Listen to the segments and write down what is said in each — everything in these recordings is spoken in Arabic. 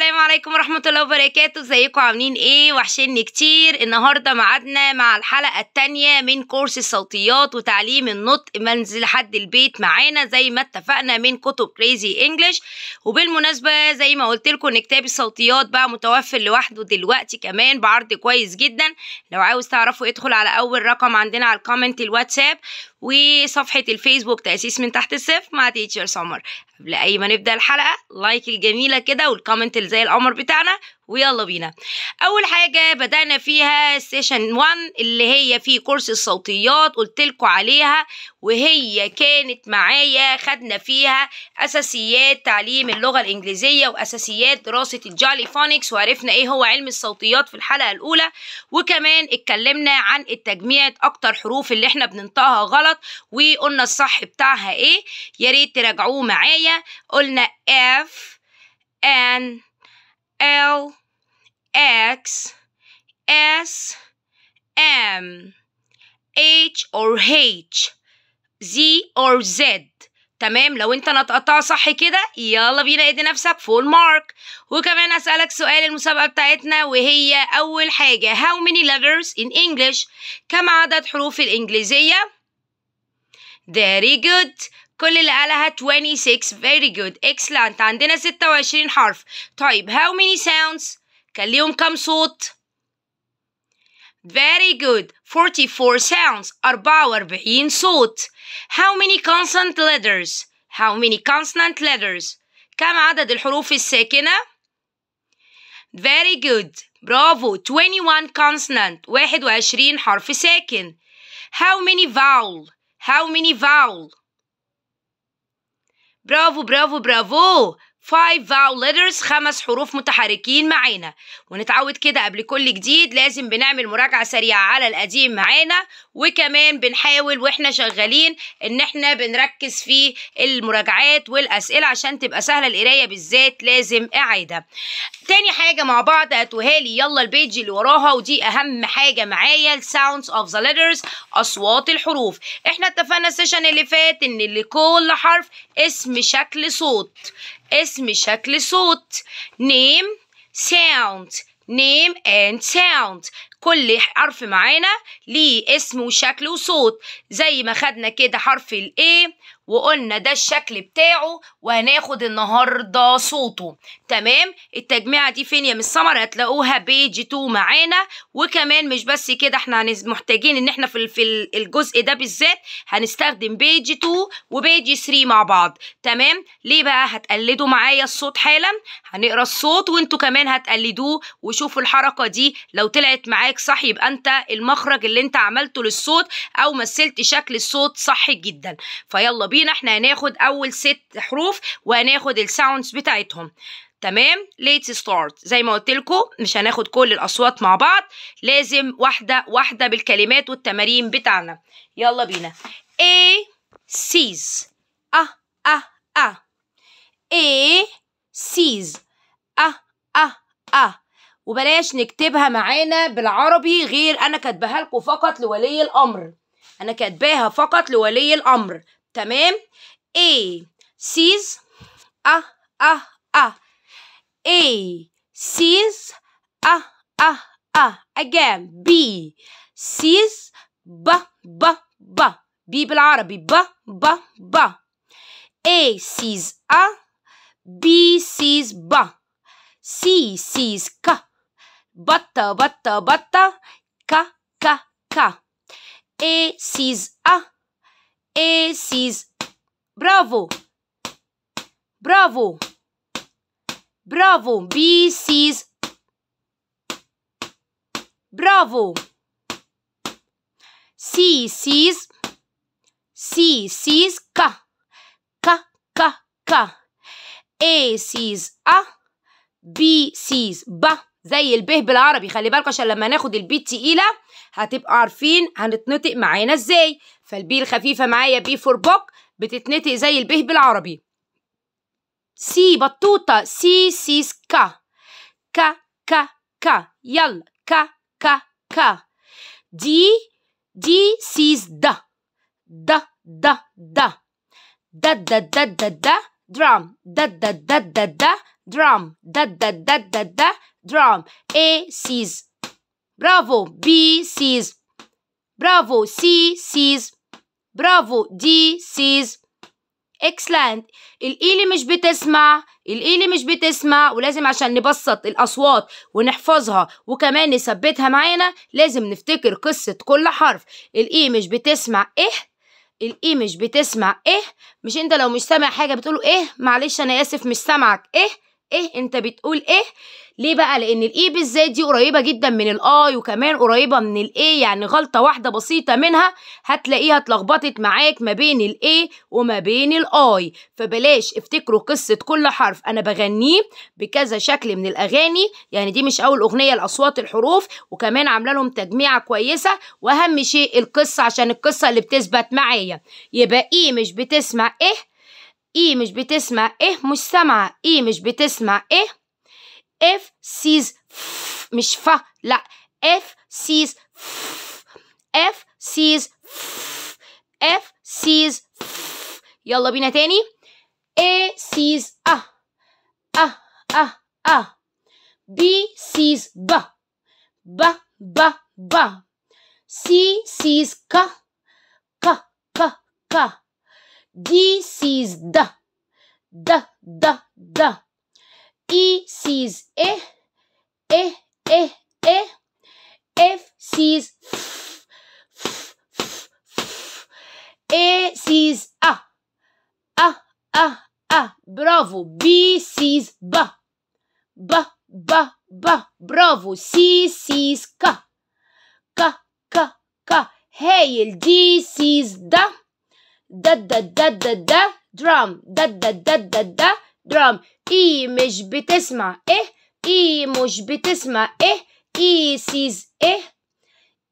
السلام عليكم ورحمة الله وبركاته ازيكم عاملين ايه وحشيني كتير النهاردة معادنا مع الحلقة التانية من كورس الصوتيات وتعليم النطق منزل حد البيت معانا زي ما اتفقنا من كتب كريزي انجلش وبالمناسبة زي ما قلت لكم ان كتاب الصوتيات بقى متوفر لوحده دلوقتي كمان بعرض كويس جدا لو عاوز تعرفوا ادخل على اول رقم عندنا على الكومنت الواتساب وصفحة الفيسبوك تأسيس من تحت الصفر مع تيتشر سمر قبل أي ما نبدأ الحلقة لايك الجميلة كده والكومنت زي القمر بتاعنا ويلا بينا اول حاجه بدانا فيها سيشن 1 اللي هي في كورس الصوتيات قلت لكم عليها وهي كانت معايا خدنا فيها اساسيات تعليم اللغه الانجليزيه واساسيات دراسه الجالي فونكس وعرفنا ايه هو علم الصوتيات في الحلقه الاولى وكمان اتكلمنا عن التجميع اكتر حروف اللي احنا بننطقها غلط وقلنا الصح بتاعها ايه يا ريت تراجعوه معايا قلنا F and L X, S, M, H or H, Z or Z تمام لو انت نطقتها صح كده يلا بينا ادي نفسك فول مارك وكمان اسالك سؤال المسابقه بتاعتنا وهي اول حاجه how many letters in English كم عدد حروف الانجليزيه very good كل اللي قالها 26 very good excellent عندنا 26 حرف طيب how many sounds كان ليهم صوت Very good 44 sounds 44 صوت How many consonant letters How many consonant letters كم عدد الحروف الساكنة Very good Bravo. 21 consonant 21 حرف ساكن How many vowel How many vowel Bravo, bravo, bravo! 5 vowel letters خمس حروف متحركين معانا ونتعود كده قبل كل جديد لازم بنعمل مراجعة سريعة على القديم معانا وكمان بنحاول واحنا شغالين ان احنا بنركز في المراجعات والاسئلة عشان تبقى سهلة القراية بالذات لازم اعادة تاني حاجة مع بعض هاتوها لي يلا البيج اللي وراها ودي اهم حاجة معايا sounds of the letters اصوات الحروف احنا اتفقنا السيشن اللي فات ان لكل حرف اسم شكل صوت اسم شكل صوت name sound name and sound كل حرف معانا ليه اسم وشكل وصوت زي ما خدنا كده حرف ال وقلنا ده الشكل بتاعه وهناخد النهارده صوته تمام التجميعه دي فين يا مس سمر هتلاقوها بيج 2 معانا وكمان مش بس كده احنا محتاجين ان احنا في في الجزء ده بالذات هنستخدم بيج 2 وبيج 3 مع بعض تمام ليه بقى هتقلدوا معايا الصوت حالا هنقرا الصوت وانتوا كمان هتقلدوه وشوفوا الحركه دي لو طلعت معاك صح يبقى انت المخرج اللي انت عملته للصوت او مثلت شكل الصوت صح جدا فيلا بينا بينا احنا هناخد اول ست حروف وهناخد الساوندز بتاعتهم تمام ليت ستارت زي ما قلت لكم مش هناخد كل الاصوات مع بعض لازم واحده واحده بالكلمات والتمارين بتاعنا يلا بينا A sees أ أ أ A sees أ أ أ وبلاش نكتبها معانا بالعربي غير انا كاتباها لكم فقط لولي الامر انا كاتباها فقط لولي الامر تمام A sees a a a A sees a a a again B sees b bla b b B بالعربي b b b A sees a B sees b C sees k ta but but k k k A sees a uh, esses. Bravo! Bravo! Bravo! Bicis! Bravo! Cis, C ca, ca, ca, ca. Esses a, bicis, ba. زي البه بالعربي خلي بالك عشان لما ناخد البي التقيله هتبقى عارفين هنتنطق معانا ازاي فالبي الخفيفه معايا بي فور بوك بتتنطق زي البه بالعربي سي بطوطه سي سيس كا كا كا كا يلا كا كا كا دي دي سيز دا دا دا دا دا دا دا دا, دا درام دا دا دا دا, دا درام دا دا دا دا دا درام A sees برافو B sees برافو C sees برافو D sees excellent الإيلي مش بتسمع الإيلي مش بتسمع ولازم عشان نبسط الأصوات ونحفظها وكمان نثبتها معانا لازم نفتكر قصة كل حرف الإي مش بتسمع إيه الإي مش بتسمع إيه مش أنت لو مش سامع حاجة بتقول إيه معلش أنا آسف مش سامعك إيه ايه انت بتقول ايه ليه بقى لان الاي بالذات دي قريبه جدا من الاي وكمان قريبه من الاي يعني غلطه واحده بسيطه منها هتلاقيها اتلخبطت معاك ما بين الاي وما بين الاي فبلاش افتكروا قصه كل حرف انا بغنيه بكذا شكل من الاغاني يعني دي مش اول اغنيه لاصوات الحروف وكمان عامله لهم تجميعه كويسه واهم شيء القصه عشان القصه اللي بتثبت معايا يبقى ايه مش بتسمع ايه اي مش بتسمع ايه مش سامعه اي مش بتسمع ايه اف سيز ف مش ف لا اف سيز ف اف سيز ف اف سيز ف يلا بينا تاني A sees A A A A B sees B B B B C sees K K K K D sees the, the, the, the. E sees eh, eh, eh, eh. F sees f, f, f, f. A sees ah, ah, ah, ah. Bravo. B sees ba, ba, ba, ba. Bravo. C sees ka, ka, ka, ka. Hey, D sees da da da da دا دا درام دا دا دا دا دا درام اي مش بتسمع ايه اي مش بتسمع ايه اي سيز ايه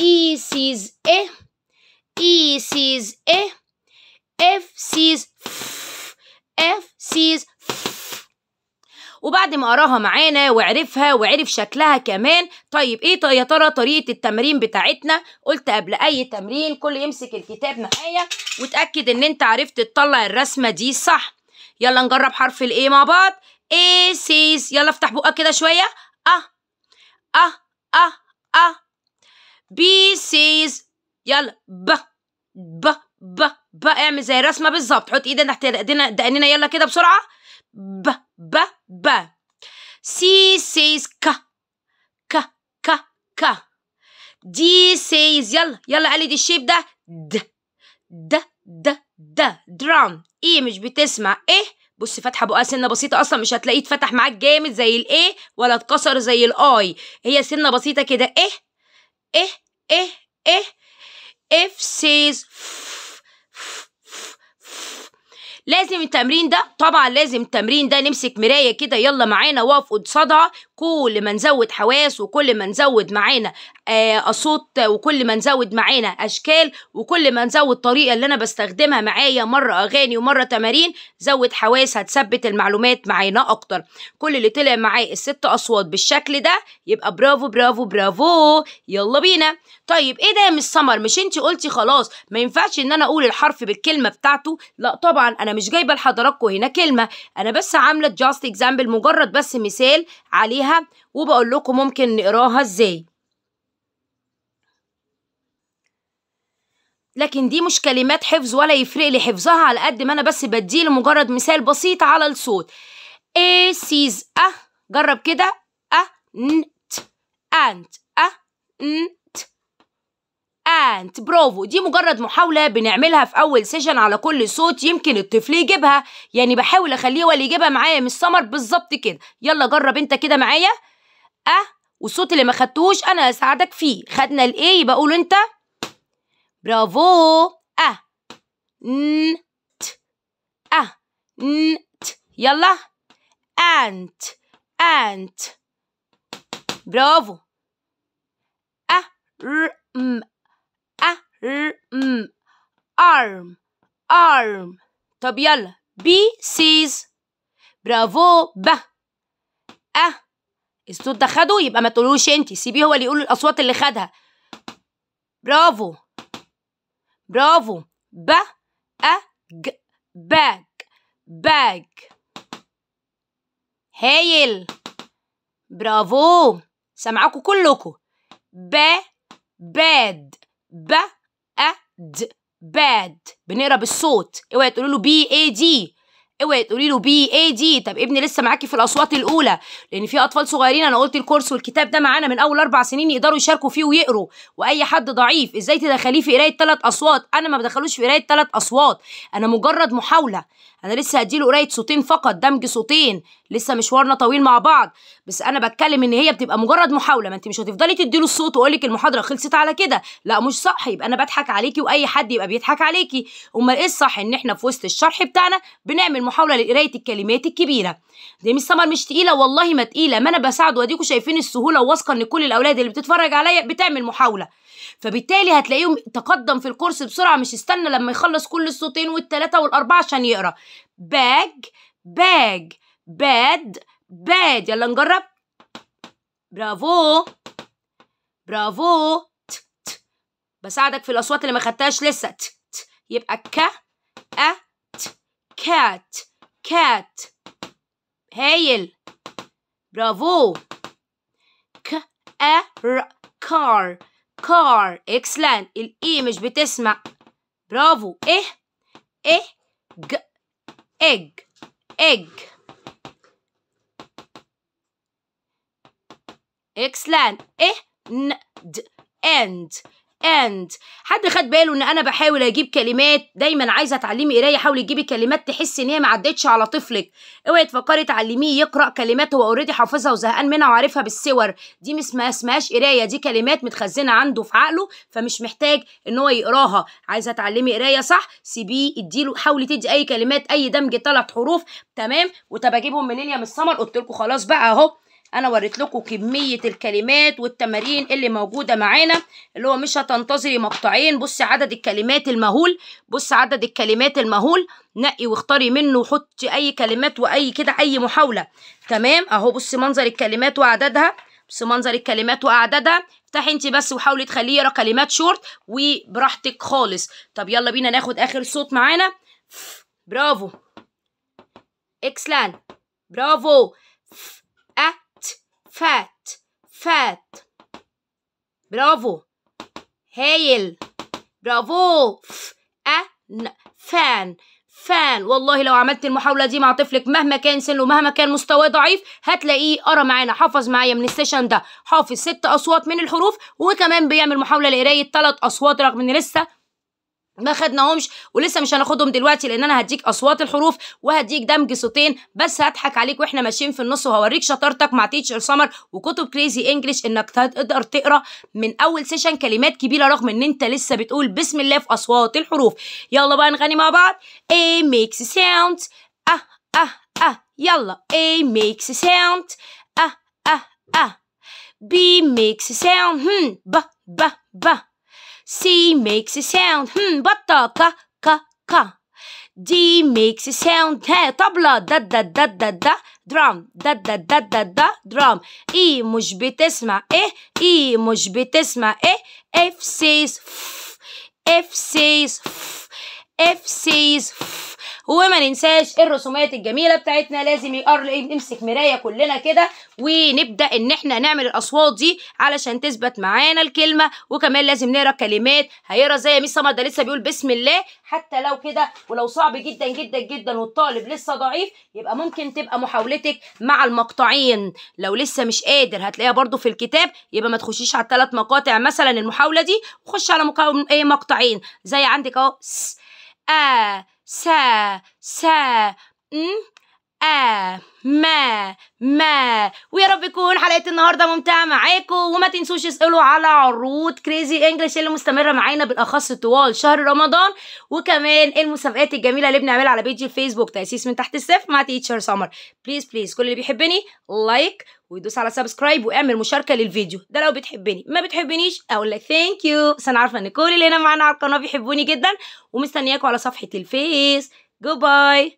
اي سيز ايه اي سيز ايه اف سيز اف سيز ف وبعد ما قراها معانا وعرفها وعرف شكلها كمان طيب ايه يا ترى طريقه التمرين بتاعتنا قلت قبل اي تمرين كل يمسك الكتاب معايا وتاكد ان انت عرفت تطلع الرسمه دي صح يلا نجرب حرف الايه مع بعض ايه سيس يلا افتح بقك كده شويه اه اه اه اه بي سيز يلا ب ب ب ب اعمل زي الرسمه بالظبط حط ايدك تحت دقننا يلا كده بسرعه ب ب ب سي سيز ك ك ك ك دي سيز يلا يلا دي الشيب ده د د د د درام اي مش بتسمع ايه بص فتحه بقى سنه بسيطه اصلا مش هتلاقيه اتفتح معاك جامد زي الايه ولا اتكسر زي الاي هي سنه بسيطه كده ايه ايه ايه ايه اف سيز f, f, f, لازم التمرين ده طبعا لازم التمرين ده نمسك مرايه كده يلا معانا واقف قصادها كل ما نزود حواس وكل ما نزود معانا آه، اصوات وكل ما نزود معانا اشكال وكل ما نزود طريقه اللي انا بستخدمها معايا مره اغاني ومره تمارين زود حواس هتثبت المعلومات معانا اكتر كل اللي طلع معايا الست اصوات بالشكل ده يبقى برافو برافو برافو يلا بينا طيب ايه ده يا مش سمر مش انت قلتي خلاص ما ينفعش ان انا اقول الحرف بالكلمه بتاعته لا طبعا انا مش جايبه لحضراتكم هنا كلمه انا بس عامله جاست اكزامبل مجرد بس مثال عليها وبقول لكم ممكن نقراها ازاي لكن دي مش كلمات حفظ ولا يفرق لي حفظها على قد ما انا بس بدي لمجرد مثال بسيط على الصوت اي سيز اه جرب كده اه نت انت اه نت احسنت برافو دي مجرد محاولة بنعملها في أول سيشن على كل صوت يمكن الطفل يجيبها يعني بحاول أخليه هو اللي يجيبها معايا من السمر بالظبط كده يلا جرب أنت كده معايا أه والصوت اللي ما خدتهوش أنا هساعدك فيه خدنا الإيه يبقى قول أنت برافو أه ن ت أه ن ت يلا أنت أنت برافو أه. م ر م arm arm طب يلا بي سيز برافو ب أه الصوت ده خده يبقى ما تقولوش انت سيبيه هو اللي يقول الاصوات اللي خدها برافو برافو ب أ ج باج باج هايل برافو سامعاكوا كلكوا ب باد ب د bad بنقرا بالصوت اوعي تقولوا له بي اي دي اوعي تقولي له بي اي دي طب ابني لسه معاكي في الاصوات الاولى لان في اطفال صغيرين انا قلت الكورس والكتاب ده معانا من اول اربع سنين يقدروا يشاركوا فيه ويقروا واي حد ضعيف ازاي تدخليه في قرايه ثلاث اصوات انا ما بدخلوش في قرايه ثلاث اصوات انا مجرد محاوله انا لسه هديله قرايه صوتين فقط دمج صوتين لسه مشوارنا طويل مع بعض بس انا بتكلم ان هي بتبقى مجرد محاوله ما انت مش هتفضلي تديله الصوت واقول لك المحاضره خلصت على كده لا مش صح يبقى انا بضحك عليكي واي حد يبقى بيضحك عليكي امال ايه الصح ان احنا في وسط الشرح بتاعنا بنعمل محاوله لقرايه الكلمات الكبيره دي مش سمر مش تقيله والله ما تقيله ما انا بساعد واديكم شايفين السهوله وواثقه ان كل الاولاد اللي بتتفرج عليا بتعمل محاوله فبالتالي هتلاقيهم تقدم في الكورس بسرعه مش استنى لما يخلص كل الصوتين والثلاثه والاربعه عشان يقرا bag bag bed bed يلا نجرب برافو برافو ت ت بساعدك في الأصوات اللي ما خدتهاش لسه ت ت يبقى ك أ ت كات كات هايل برافو ك أ ر كار كار اكسلان الاي مش بتسمع برافو ايه ايه ج egg, egg. Excellent. Eh, n, d, end. and حد خد باله ان انا بحاول اجيب كلمات دايما عايزه تعلمي قرايه حاولي تجيبي كلمات تحسي ان هي ما عدتش على طفلك اوعي تفكري تعلميه يقرا كلمات هو اوريدي حافظها وزهقان منها وعارفها بالصور دي ما اسمهاش قرايه دي كلمات متخزنه عنده في عقله فمش محتاج ان هو يقراها عايزه تعلمي قرايه صح سيبيه اديله حاولي تدي اي كلمات اي دمج ثلاث حروف تمام وطب اجيبهم منين يا مس سمر قلت لكم خلاص بقى اهو انا وريت لكم كميه الكلمات والتمارين اللي موجوده معانا اللي هو مش هتنتظري مقطعين بصي عدد الكلمات المهول بصي عدد الكلمات المهول نقي واختاري منه وحطي اي كلمات واي كده اي محاوله تمام اهو بصي منظر الكلمات وعددها بصي منظر الكلمات واعدادها افتحي انت بس وحاولي تخليه يرى كلمات شورت وبراحتك خالص طب يلا بينا ناخد اخر صوت معانا برافو اكسلان برافو فات فات برافو هايل برافو ف ان فان فان والله لو عملت المحاولة دي مع طفلك مهما كان سنه مهما كان مستواه ضعيف هتلاقيه قرا معانا حافظ معايا من السيشن ده حافظ ست أصوات من الحروف وكمان بيعمل محاولة لقراية ثلاث أصوات رغم إن لسه ما خدناهمش ولسه مش هناخدهم دلوقتي لان انا هديك اصوات الحروف وهديك دمج صوتين بس هضحك عليك واحنا ماشيين في النص وهوريك شطارتك مع تيتشر سمر وكتب كريزي انجلش انك تقدر تقرا من اول سيشن كلمات كبيره رغم ان انت لسه بتقول بسم الله في اصوات الحروف يلا بقى نغني مع بعض A makes a sound اه اه اه يلا A makes a sound اه اه اه B makes a sound هم ب ب ب C makes a sound. Hmm, what the ka ka ka. D makes a sound. Hey, tabla da da da da da. Drum da da da da da. Drum. E مش بتسمع إيه E مش بتسمع إيه F says F, F says F. اف سيز وما ننساش الرسومات الجميله بتاعتنا لازم نمسك مرايه كلنا كده ونبدا ان احنا نعمل الاصوات دي علشان تثبت معانا الكلمه وكمان لازم نقرا كلمات هيقرا زي ميس سمر ده لسه بيقول بسم الله حتى لو كده ولو صعب جدا جدا جدا والطالب لسه ضعيف يبقى ممكن تبقى محاولتك مع المقطعين لو لسه مش قادر هتلاقيها برده في الكتاب يبقى ما تخشيش على الثلاث مقاطع مثلا المحاوله دي وخش على مقاوم ايه مقطعين زي عندك اهو a, sa, sa, n, آه، ما ما ويا رب يكون حلقه النهارده ممتعه معاكم وما تنسوش اسالوا على عروض كريزي انجلش اللي مستمره معانا بالاخص طوال شهر رمضان وكمان المسابقات الجميله اللي بنعملها على بيج الفيسبوك تاسيس من تحت السيف مع تيتشر سمر بليز بليز كل اللي بيحبني لايك ويدوس على سبسكرايب واعمل مشاركه للفيديو ده لو بتحبني ما بتحبنيش اقول لك ثانك يو بس انا عارفه ان كل اللي هنا معانا على القناه بيحبوني جدا ومستنياكم على صفحه الفيس جود باي